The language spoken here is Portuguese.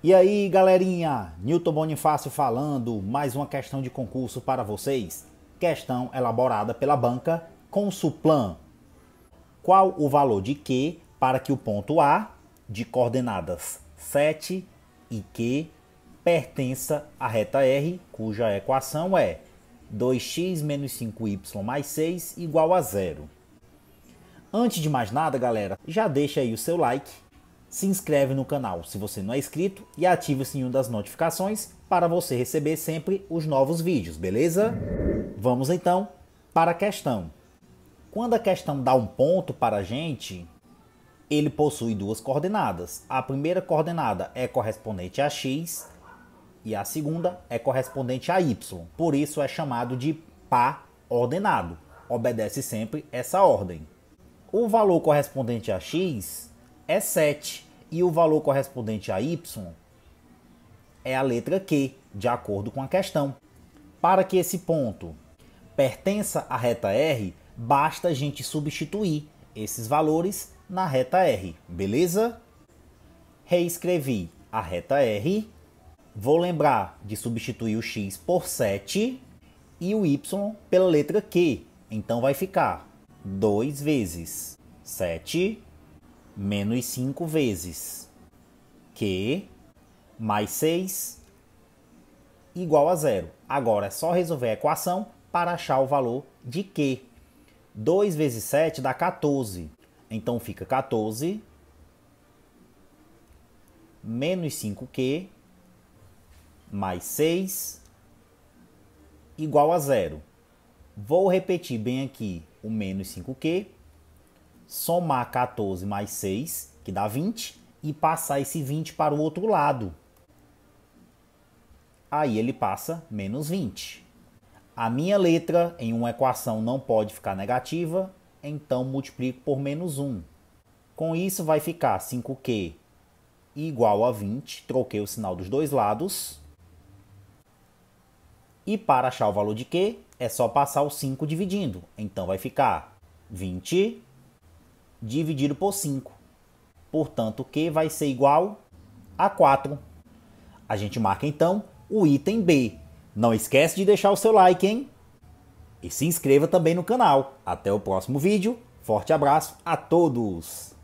E aí, galerinha, Newton Bonifácio falando, mais uma questão de concurso para vocês. Questão elaborada pela banca Consulplan. Qual o valor de Q para que o ponto A, de coordenadas 7 e Q, pertença à reta R, cuja equação é 2x menos 5y mais 6 igual a zero. Antes de mais nada, galera, já deixa aí o seu like se inscreve no canal se você não é inscrito e ative o sininho das notificações para você receber sempre os novos vídeos, beleza? Vamos então para a questão. Quando a questão dá um ponto para a gente, ele possui duas coordenadas. A primeira coordenada é correspondente a x e a segunda é correspondente a y. Por isso é chamado de par ordenado. Obedece sempre essa ordem. O valor correspondente a x é 7 e o valor correspondente a y é a letra Q, de acordo com a questão. Para que esse ponto pertença à reta R, basta a gente substituir esses valores na reta R, beleza? Reescrevi a reta R, vou lembrar de substituir o x por 7 e o y pela letra Q, então vai ficar 2 vezes 7 menos 5 vezes Q mais 6 igual a zero. Agora é só resolver a equação para achar o valor de Q. 2 vezes 7 dá 14. Então fica 14 menos 5Q mais 6 igual a zero. Vou repetir bem aqui o menos 5Q somar 14 mais 6, que dá 20, e passar esse 20 para o outro lado. Aí ele passa menos 20. A minha letra em uma equação não pode ficar negativa, então multiplico por menos 1. Com isso vai ficar 5q igual a 20, troquei o sinal dos dois lados. E para achar o valor de q, é só passar o 5 dividindo. Então vai ficar 20 dividido por 5. Portanto, Q vai ser igual a 4. A gente marca então o item B. Não esquece de deixar o seu like, hein? E se inscreva também no canal. Até o próximo vídeo. Forte abraço a todos!